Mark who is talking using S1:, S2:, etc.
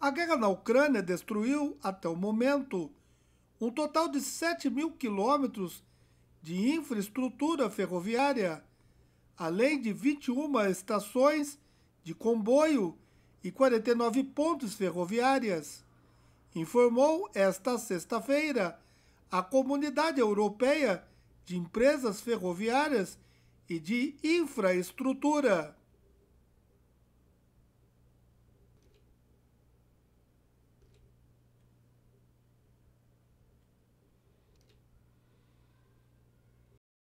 S1: A guerra na Ucrânia destruiu, até o momento, um total de 7 mil quilômetros de infraestrutura ferroviária, além de 21 estações de comboio e 49 pontes ferroviárias, informou esta sexta-feira a Comunidade Europeia de Empresas Ferroviárias e de Infraestrutura.